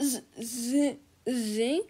z, z, z